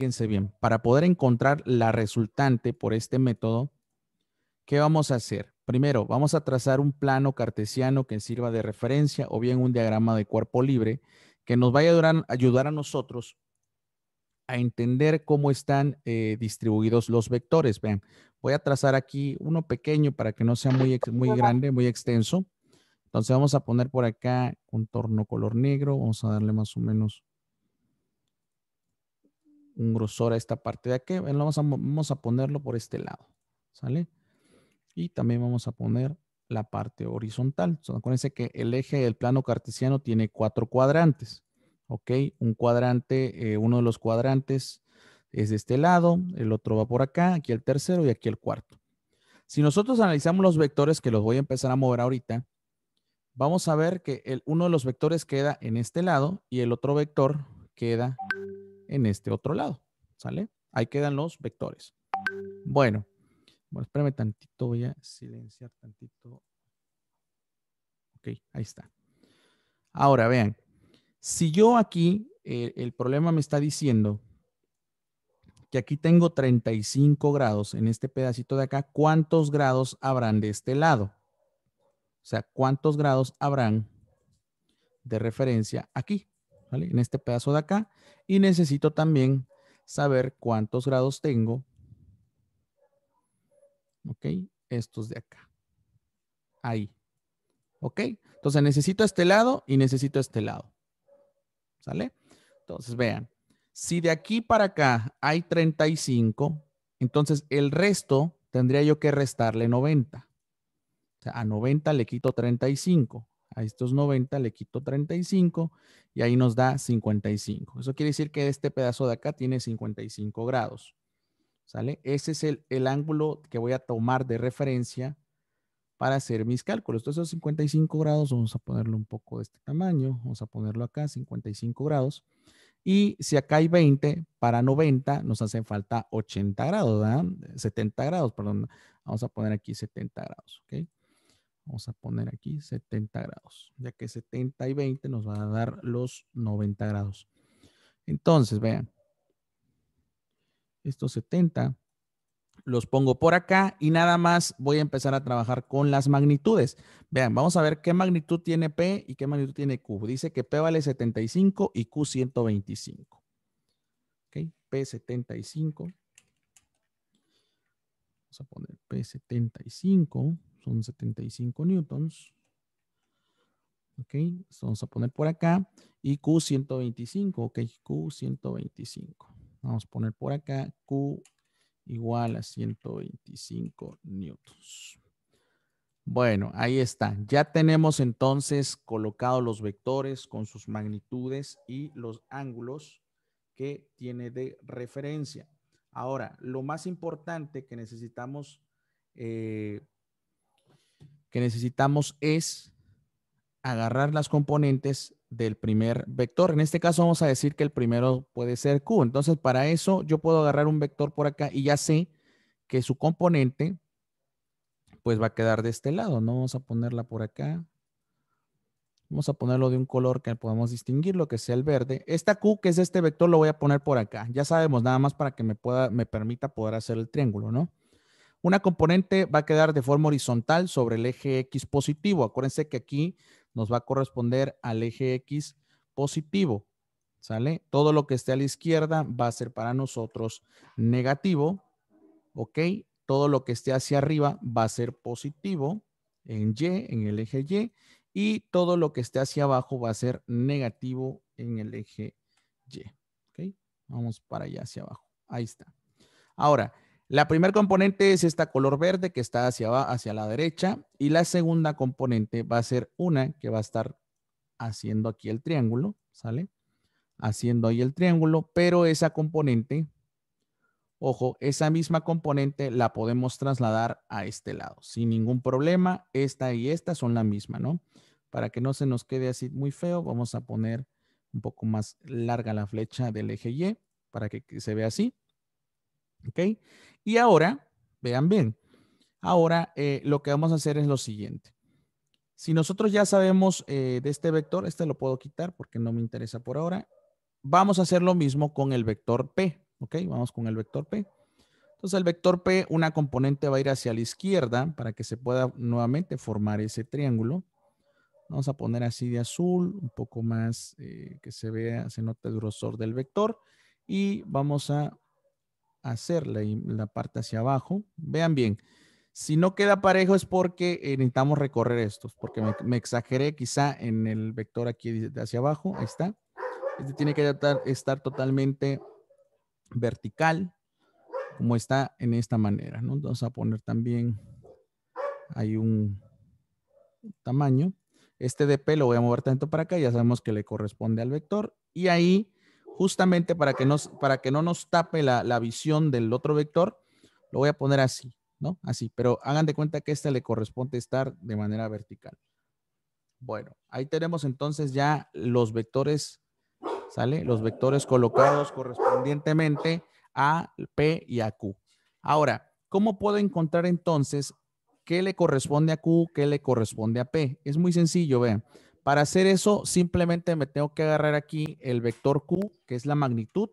Fíjense bien, para poder encontrar la resultante por este método, ¿qué vamos a hacer? Primero, vamos a trazar un plano cartesiano que sirva de referencia o bien un diagrama de cuerpo libre que nos vaya a ayudar a nosotros a entender cómo están eh, distribuidos los vectores. Vean, voy a trazar aquí uno pequeño para que no sea muy, muy grande, muy extenso. Entonces vamos a poner por acá un torno color negro. Vamos a darle más o menos un grosor a esta parte de aquí. Vamos a, vamos a ponerlo por este lado, ¿sale? Y también vamos a poner la parte horizontal. son acuérdense que el eje del plano cartesiano tiene cuatro cuadrantes, ¿ok? Un cuadrante, eh, uno de los cuadrantes es de este lado, el otro va por acá, aquí el tercero y aquí el cuarto. Si nosotros analizamos los vectores, que los voy a empezar a mover ahorita, vamos a ver que el, uno de los vectores queda en este lado y el otro vector queda en este otro lado. ¿Sale? Ahí quedan los vectores. Bueno, bueno, espérame tantito, voy a silenciar tantito. Ok, ahí está. Ahora, vean, si yo aquí, eh, el problema me está diciendo que aquí tengo 35 grados en este pedacito de acá, ¿cuántos grados habrán de este lado? O sea, ¿cuántos grados habrán de referencia aquí? ¿vale? En este pedazo de acá. Y necesito también saber cuántos grados tengo. ¿Ok? Estos de acá. Ahí. ¿Ok? Entonces necesito este lado y necesito este lado. ¿Sale? Entonces vean, si de aquí para acá hay 35, entonces el resto tendría yo que restarle 90. O sea, a 90 le quito 35 a estos 90 le quito 35 y ahí nos da 55. Eso quiere decir que este pedazo de acá tiene 55 grados. ¿Sale? Ese es el, ángulo que voy a tomar de referencia para hacer mis cálculos. Entonces, esos 55 grados, vamos a ponerlo un poco de este tamaño. Vamos a ponerlo acá, 55 grados. Y si acá hay 20, para 90 nos hace falta 80 grados, ¿verdad? 70 grados, perdón. Vamos a poner aquí 70 grados, ¿ok? Vamos a poner aquí 70 grados, ya que 70 y 20 nos van a dar los 90 grados. Entonces, vean, estos 70 los pongo por acá y nada más voy a empezar a trabajar con las magnitudes. Vean, vamos a ver qué magnitud tiene P y qué magnitud tiene Q. Dice que P vale 75 y Q 125. ¿Ok? P 75. Vamos a poner P 75 son 75 newtons. Ok, vamos a poner por acá. Y Q 125, ok, Q 125. Vamos a poner por acá Q igual a 125 newtons. Bueno, ahí está. Ya tenemos entonces colocados los vectores con sus magnitudes y los ángulos que tiene de referencia. Ahora, lo más importante que necesitamos eh, que necesitamos es agarrar las componentes del primer vector. En este caso vamos a decir que el primero puede ser Q. Entonces, para eso yo puedo agarrar un vector por acá y ya sé que su componente pues va a quedar de este lado, ¿no? Vamos a ponerla por acá. Vamos a ponerlo de un color que podamos distinguir, lo que sea el verde. Esta Q, que es este vector, lo voy a poner por acá. Ya sabemos, nada más para que me, pueda, me permita poder hacer el triángulo, ¿no? Una componente va a quedar de forma horizontal sobre el eje X positivo. Acuérdense que aquí nos va a corresponder al eje X positivo. ¿Sale? Todo lo que esté a la izquierda va a ser para nosotros negativo. ¿Ok? Todo lo que esté hacia arriba va a ser positivo en Y, en el eje Y. Y todo lo que esté hacia abajo va a ser negativo en el eje Y. ¿Ok? Vamos para allá hacia abajo. Ahí está. Ahora, la primera componente es esta color verde que está hacia, hacia la derecha y la segunda componente va a ser una que va a estar haciendo aquí el triángulo, ¿sale? Haciendo ahí el triángulo, pero esa componente, ojo, esa misma componente la podemos trasladar a este lado sin ningún problema. Esta y esta son la misma, ¿no? Para que no se nos quede así muy feo, vamos a poner un poco más larga la flecha del eje Y para que se vea así. ¿Ok? Y ahora, vean bien, ahora eh, lo que vamos a hacer es lo siguiente. Si nosotros ya sabemos eh, de este vector, este lo puedo quitar porque no me interesa por ahora. Vamos a hacer lo mismo con el vector P, ¿ok? Vamos con el vector P. Entonces el vector P, una componente va a ir hacia la izquierda para que se pueda nuevamente formar ese triángulo. Vamos a poner así de azul, un poco más eh, que se vea, se note el grosor del vector. Y vamos a hacer la, parte hacia abajo. Vean bien, si no queda parejo es porque eh, necesitamos recorrer estos, porque me, exageré quizá en el vector aquí hacia abajo, ahí está. Este tiene que estar, estar totalmente vertical, como está en esta manera, ¿no? Vamos a poner también, hay un tamaño. Este DP lo voy a mover tanto para acá, ya sabemos que le corresponde al vector. Y ahí justamente para que, para que no nos tape la, la visión del otro vector, lo voy a poner así, ¿no? Así, pero hagan de cuenta que este le corresponde estar de manera vertical. Bueno, ahí tenemos entonces ya los vectores, ¿sale? Los vectores colocados correspondientemente a P y a Q. Ahora, ¿cómo puedo encontrar entonces qué le corresponde a Q, qué le corresponde a P? Es muy sencillo, vean. Para hacer eso, simplemente me tengo que agarrar aquí el vector Q, que es la magnitud,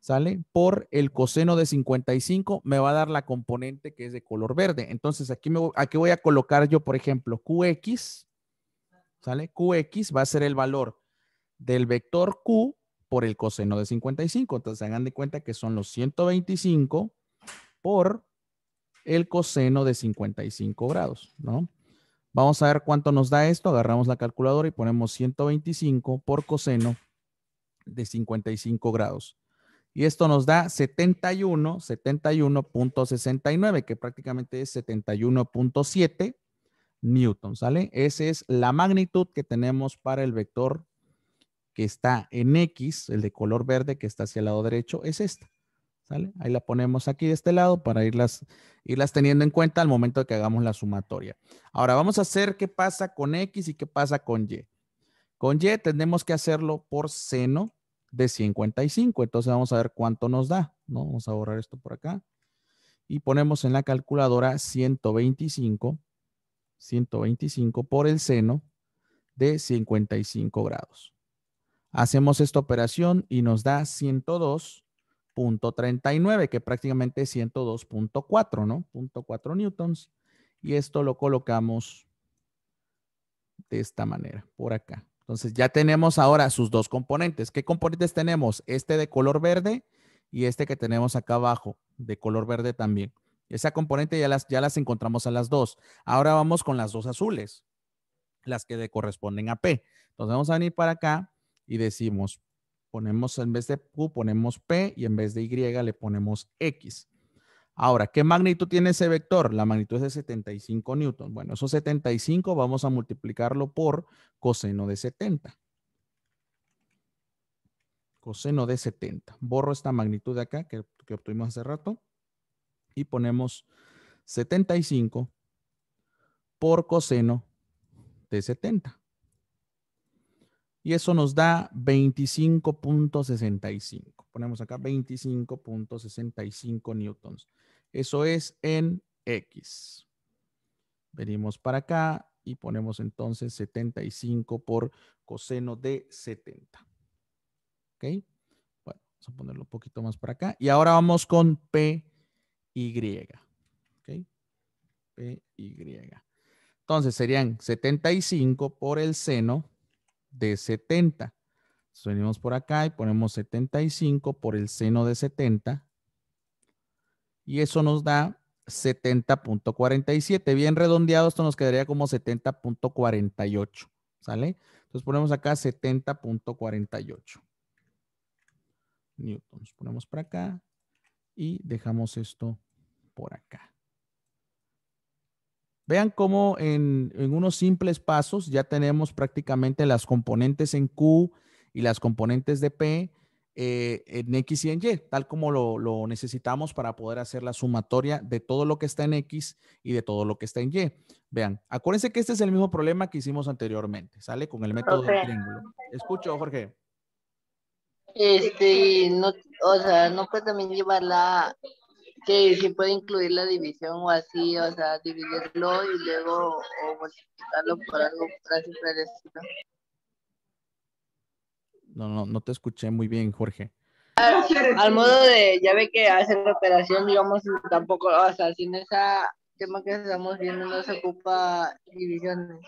¿sale? Por el coseno de 55 me va a dar la componente que es de color verde. Entonces aquí, me, aquí voy a colocar yo, por ejemplo, QX, ¿sale? QX va a ser el valor del vector Q por el coseno de 55. Entonces hagan de cuenta que son los 125 por el coseno de 55 grados, ¿no? Vamos a ver cuánto nos da esto. Agarramos la calculadora y ponemos 125 por coseno de 55 grados. Y esto nos da 71, 71.69, que prácticamente es 71.7 newton, ¿sale? Esa es la magnitud que tenemos para el vector que está en X, el de color verde que está hacia el lado derecho, es esta. Ahí la ponemos aquí de este lado para irlas, teniendo en cuenta al momento de que hagamos la sumatoria. Ahora vamos a hacer qué pasa con X y qué pasa con Y. Con Y tenemos que hacerlo por seno de 55. Entonces vamos a ver cuánto nos da. ¿no? Vamos a borrar esto por acá. Y ponemos en la calculadora 125, 125 por el seno de 55 grados. Hacemos esta operación y nos da 102 .39, que prácticamente 102.4, ¿no? .4 newtons. Y esto lo colocamos de esta manera, por acá. Entonces ya tenemos ahora sus dos componentes. ¿Qué componentes tenemos? Este de color verde y este que tenemos acá abajo, de color verde también. Esa componente ya las, ya las encontramos a las dos. Ahora vamos con las dos azules, las que le corresponden a P. Entonces vamos a venir para acá y decimos ponemos en vez de Q, ponemos P y en vez de Y le ponemos X. Ahora, ¿qué magnitud tiene ese vector? La magnitud es de 75 newton. Bueno, esos 75 vamos a multiplicarlo por coseno de 70. Coseno de 70. Borro esta magnitud de acá que, que obtuvimos hace rato y ponemos 75 por coseno de 70 y eso nos da 25.65. Ponemos acá 25.65 newtons. Eso es en X. Venimos para acá y ponemos entonces 75 por coseno de 70. ¿Ok? Bueno, vamos a ponerlo un poquito más para acá. Y ahora vamos con PY. ¿Ok? PY. Entonces serían 75 por el seno de 70. Entonces venimos por acá y ponemos 75 por el seno de 70. Y eso nos da 70.47. Bien redondeado, esto nos quedaría como 70.48. ¿Sale? Entonces ponemos acá 70.48 nos Ponemos por acá y dejamos esto por acá. Vean cómo en, unos simples pasos ya tenemos prácticamente las componentes en Q y las componentes de P eh, en X y en Y, tal como lo, necesitamos para poder hacer la sumatoria de todo lo que está en X y de todo lo que está en Y. Vean, acuérdense que este es el mismo problema que hicimos anteriormente, ¿sale? Con el método del triángulo. Escucho, Jorge. Este, no, o sea, no puede también llevar la que sí puede incluir la división o así, o sea, dividirlo y luego o multiplicarlo por algo así parecido. No, no, no te escuché muy bien, Jorge. Ah, Al, modo de, ya ve que hacer la operación, digamos, tampoco, o sea, sin ese tema que estamos viendo no se ocupa divisiones.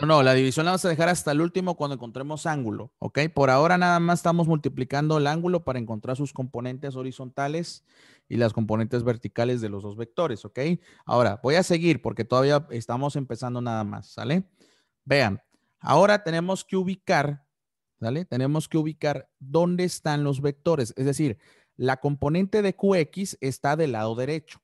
No, no, la división la vamos a dejar hasta el último cuando encontremos ángulo, ¿ok? Por ahora nada más estamos multiplicando el ángulo para encontrar sus componentes horizontales y las componentes verticales de los dos vectores, ¿ok? Ahora, voy a seguir porque todavía estamos empezando nada más, ¿sale? Vean, ahora tenemos que ubicar, ¿sale? Tenemos que ubicar dónde están los vectores, es decir, la componente de QX está del lado derecho,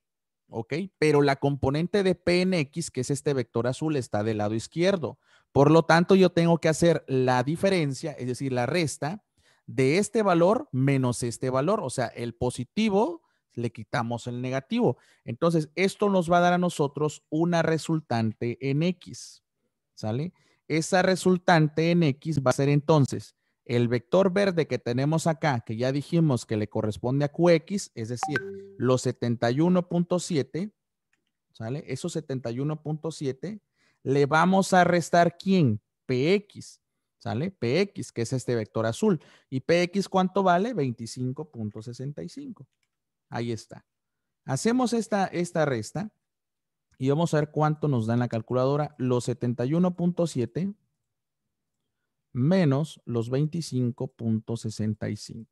¿ok? Pero la componente de X, que es este vector azul, está del lado izquierdo. Por lo tanto, yo tengo que hacer la diferencia, es decir, la resta de este valor menos este valor, o sea, el positivo le quitamos el negativo. Entonces, esto nos va a dar a nosotros una resultante en X, ¿sale? Esa resultante en X va a ser entonces el vector verde que tenemos acá, que ya dijimos que le corresponde a QX, es decir, los 71.7, ¿sale? Esos 71.7 le vamos a restar quién? PX, ¿sale? PX, que es este vector azul. ¿Y PX cuánto vale? 25.65. Ahí está. Hacemos esta, esta resta y vamos a ver cuánto nos da en la calculadora. Los 71.7 menos los 25.65.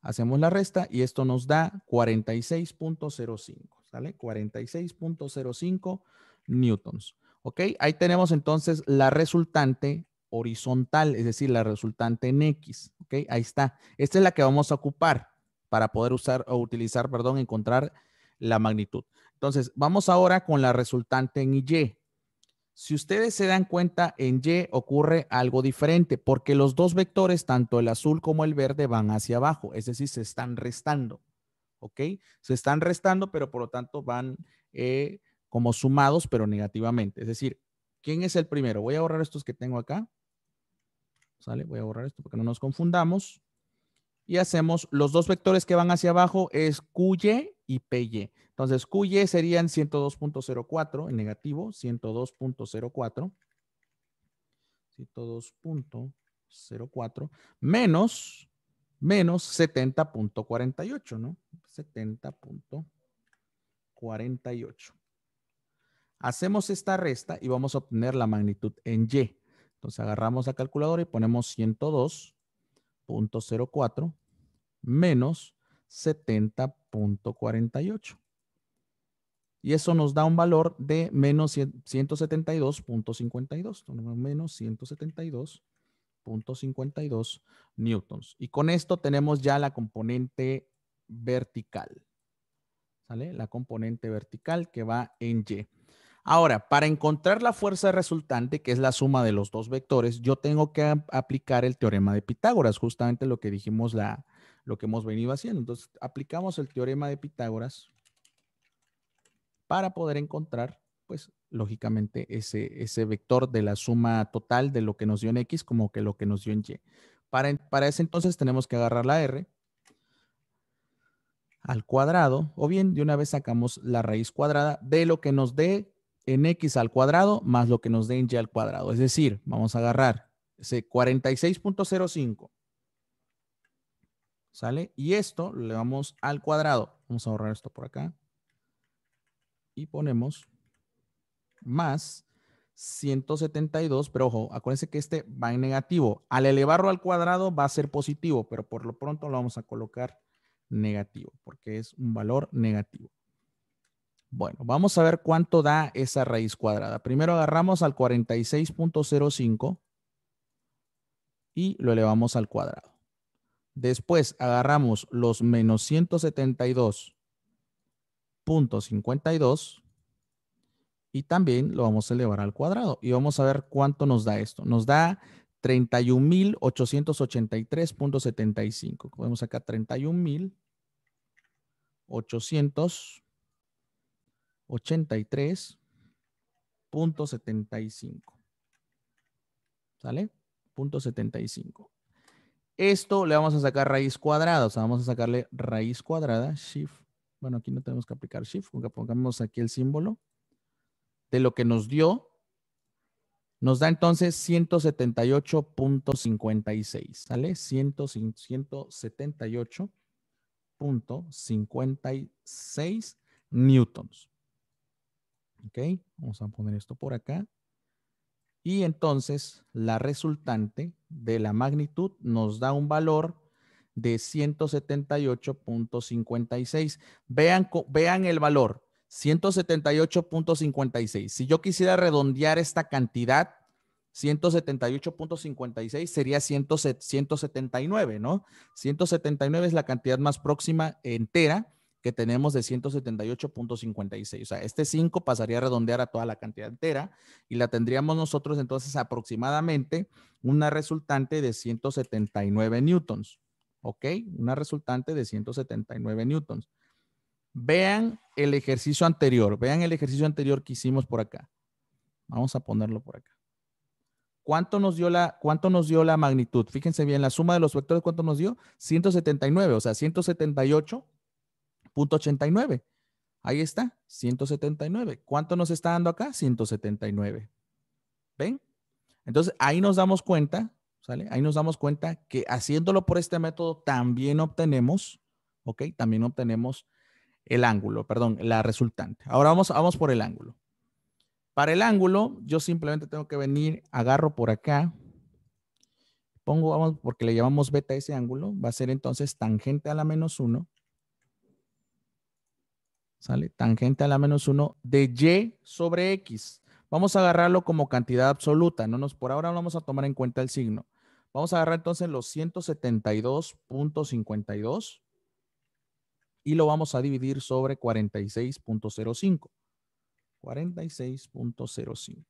Hacemos la resta y esto nos da 46.05, ¿sale? 46.05 newtons. ¿Ok? Ahí tenemos entonces la resultante horizontal, es decir, la resultante en X. ¿Ok? Ahí está. Esta es la que vamos a ocupar para poder usar o utilizar, perdón, encontrar la magnitud. Entonces, vamos ahora con la resultante en Y. Si ustedes se dan cuenta, en Y ocurre algo diferente, porque los dos vectores, tanto el azul como el verde, van hacia abajo, es decir, se están restando, ¿ok? Se están restando, pero por lo tanto van eh, como sumados, pero negativamente. Es decir, ¿quién es el primero? Voy a borrar estos que tengo acá. ¿Sale? Voy a borrar esto para que no nos confundamos y hacemos los dos vectores que van hacia abajo es QY y PY. Entonces QY serían 102.04 en negativo, 102.04, 102.04 menos, menos 70.48, ¿no? 70.48. Hacemos esta resta y vamos a obtener la magnitud en Y. Entonces agarramos la calculadora y ponemos 102. .04 menos 70.48. Y eso nos da un valor de menos 172.52, menos 172.52 newtons. Y con esto tenemos ya la componente vertical. ¿Sale? La componente vertical que va en Y. Ahora, para encontrar la fuerza resultante, que es la suma de los dos vectores, yo tengo que aplicar el teorema de Pitágoras, justamente lo que dijimos, la, lo que hemos venido haciendo. Entonces, aplicamos el teorema de Pitágoras para poder encontrar, pues, lógicamente, ese, vector de la suma total de lo que nos dio en X como que lo que nos dio en Y. Para, eso, entonces tenemos que agarrar la R al cuadrado, o bien de una vez sacamos la raíz cuadrada de lo que nos dé en x al cuadrado más lo que nos den y al cuadrado. Es decir, vamos a agarrar ese 46.05. ¿Sale? Y esto le vamos al cuadrado. Vamos a borrar esto por acá. Y ponemos más 172, pero ojo, acuérdense que este va en negativo. Al elevarlo al cuadrado va a ser positivo, pero por lo pronto lo vamos a colocar negativo, porque es un valor negativo. Bueno, vamos a ver cuánto da esa raíz cuadrada. Primero agarramos al 46.05 y lo elevamos al cuadrado. Después agarramos los menos 172.52 y también lo vamos a elevar al cuadrado. Y vamos a ver cuánto nos da esto. Nos da 31.883.75. Vemos acá 31.800. 83.75. ¿Sale? Punto 75. Esto le vamos a sacar raíz cuadrada, o sea, vamos a sacarle raíz cuadrada, shift. Bueno, aquí no tenemos que aplicar shift, pongamos aquí el símbolo de lo que nos dio. Nos da entonces 178.56, ¿sale? 178.56 newtons. ¿Ok? Vamos a poner esto por acá. Y entonces la resultante de la magnitud nos da un valor de 178.56. Vean, vean el valor, 178.56. Si yo quisiera redondear esta cantidad, 178.56 sería 179, ¿no? 179 es la cantidad más próxima entera que tenemos de 178.56. O sea, este 5 pasaría a redondear a toda la cantidad entera y la tendríamos nosotros entonces aproximadamente una resultante de 179 newtons. ¿Ok? Una resultante de 179 newtons. Vean el ejercicio anterior. Vean el ejercicio anterior que hicimos por acá. Vamos a ponerlo por acá. ¿Cuánto nos dio la, cuánto nos dio la magnitud? Fíjense bien, la suma de los vectores, ¿cuánto nos dio? 179, o sea, 178 .89. Ahí está, 179. ¿Cuánto nos está dando acá? 179. ¿Ven? Entonces, ahí nos damos cuenta, ¿sale? Ahí nos damos cuenta que haciéndolo por este método también obtenemos, ¿ok? También obtenemos el ángulo, perdón, la resultante. Ahora vamos, vamos por el ángulo. Para el ángulo, yo simplemente tengo que venir, agarro por acá, pongo, vamos, porque le llamamos beta a ese ángulo, va a ser entonces tangente a la menos 1 ¿Sale? Tangente a la menos 1 de y sobre x. Vamos a agarrarlo como cantidad absoluta. No nos, por ahora no vamos a tomar en cuenta el signo. Vamos a agarrar entonces los 172.52 y lo vamos a dividir sobre 46.05. 46.05.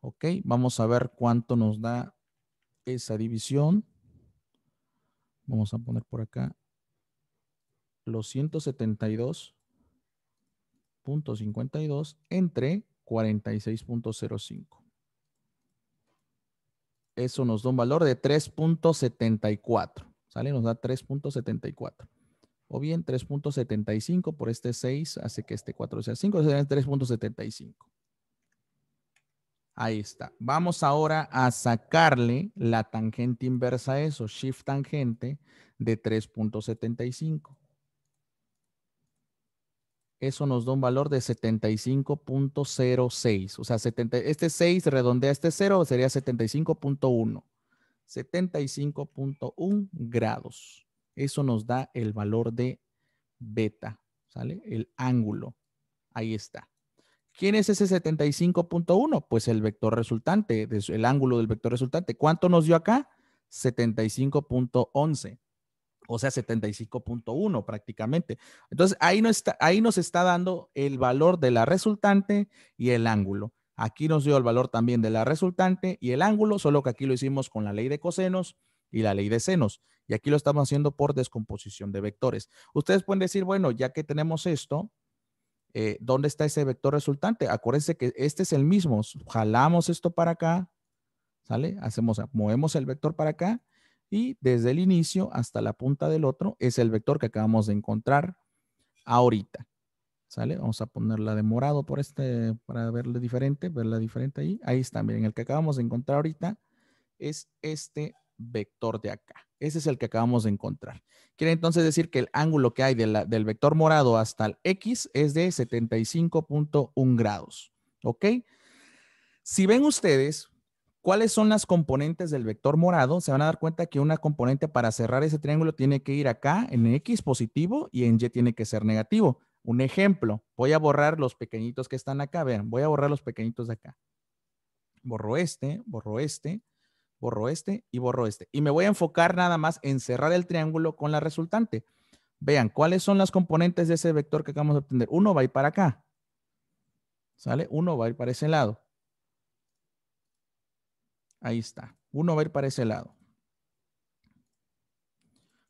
Ok, vamos a ver cuánto nos da esa división. Vamos a poner por acá los 172. .52 entre 46.05. Eso nos da un valor de 3.74. ¿Sale? Nos da 3.74. O bien 3.75 por este 6 hace que este 4 sea 5. 3.75. Ahí está. Vamos ahora a sacarle la tangente inversa a eso, shift tangente de 3.75 eso nos da un valor de 75.06. O sea, este 6 redondea este 0, sería 75.1. 75.1 grados. Eso nos da el valor de beta, ¿sale? El ángulo. Ahí está. ¿Quién es ese 75.1? Pues el vector resultante, el ángulo del vector resultante. ¿Cuánto nos dio acá? 75.11 o sea, 75.1 prácticamente. Entonces, ahí, no está, ahí nos está dando el valor de la resultante y el ángulo. Aquí nos dio el valor también de la resultante y el ángulo, solo que aquí lo hicimos con la ley de cosenos y la ley de senos. Y aquí lo estamos haciendo por descomposición de vectores. Ustedes pueden decir, bueno, ya que tenemos esto, eh, ¿dónde está ese vector resultante? Acuérdense que este es el mismo. Jalamos esto para acá, ¿sale? Hacemos, movemos el vector para acá y desde el inicio hasta la punta del otro es el vector que acabamos de encontrar ahorita. ¿Sale? Vamos a ponerla de morado por este, para verla diferente, verla diferente ahí. Ahí está, miren, el que acabamos de encontrar ahorita es este vector de acá. Ese es el que acabamos de encontrar. Quiere entonces decir que el ángulo que hay del vector morado hasta el X es de 75.1 grados. ¿Ok? Si ven ustedes, ¿Cuáles son las componentes del vector morado? Se van a dar cuenta que una componente para cerrar ese triángulo tiene que ir acá en X positivo y en Y tiene que ser negativo. Un ejemplo, voy a borrar los pequeñitos que están acá. Vean, voy a borrar los pequeñitos de acá. Borro este, borro este, borro este y borro este. Y me voy a enfocar nada más en cerrar el triángulo con la resultante. Vean, ¿cuáles son las componentes de ese vector que acabamos de obtener? Uno va a ir para acá. ¿Sale? Uno va a ir para ese lado. Ahí está. Uno va a ir para ese lado.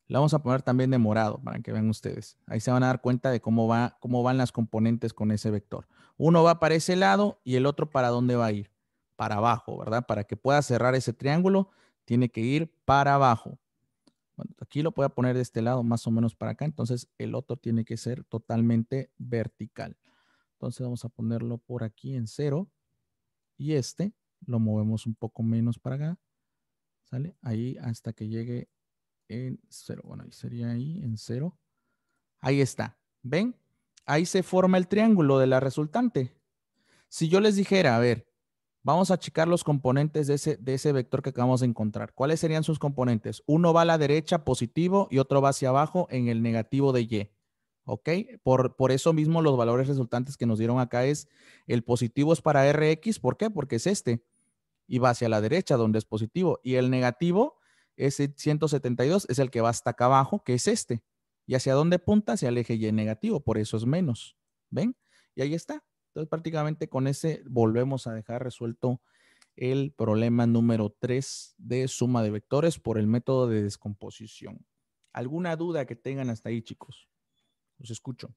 La vamos a poner también de morado para que vean ustedes. Ahí se van a dar cuenta de cómo, va, cómo van las componentes con ese vector. Uno va para ese lado y el otro para dónde va a ir. Para abajo, ¿verdad? Para que pueda cerrar ese triángulo, tiene que ir para abajo. aquí lo voy a poner de este lado, más o menos para acá. Entonces, el otro tiene que ser totalmente vertical. Entonces, vamos a ponerlo por aquí en cero. Y este lo movemos un poco menos para acá, ¿sale? Ahí hasta que llegue en 0. Bueno, ahí sería ahí en 0. Ahí está. ¿Ven? Ahí se forma el triángulo de la resultante. Si yo les dijera, a ver, vamos a checar los componentes de ese, de ese vector que acabamos de encontrar. ¿Cuáles serían sus componentes? Uno va a la derecha, positivo, y otro va hacia abajo en el negativo de Y. ¿ok? Por, por, eso mismo los valores resultantes que nos dieron acá es el positivo es para RX, ¿por qué? Porque es este y va hacia la derecha donde es positivo. Y el negativo, ese 172, es el que va hasta acá abajo, que es este. ¿Y hacia dónde apunta? Hacia el eje Y negativo, por eso es menos. ¿Ven? Y ahí está. Entonces prácticamente con ese volvemos a dejar resuelto el problema número 3 de suma de vectores por el método de descomposición. ¿Alguna duda que tengan hasta ahí, chicos? Los escucho.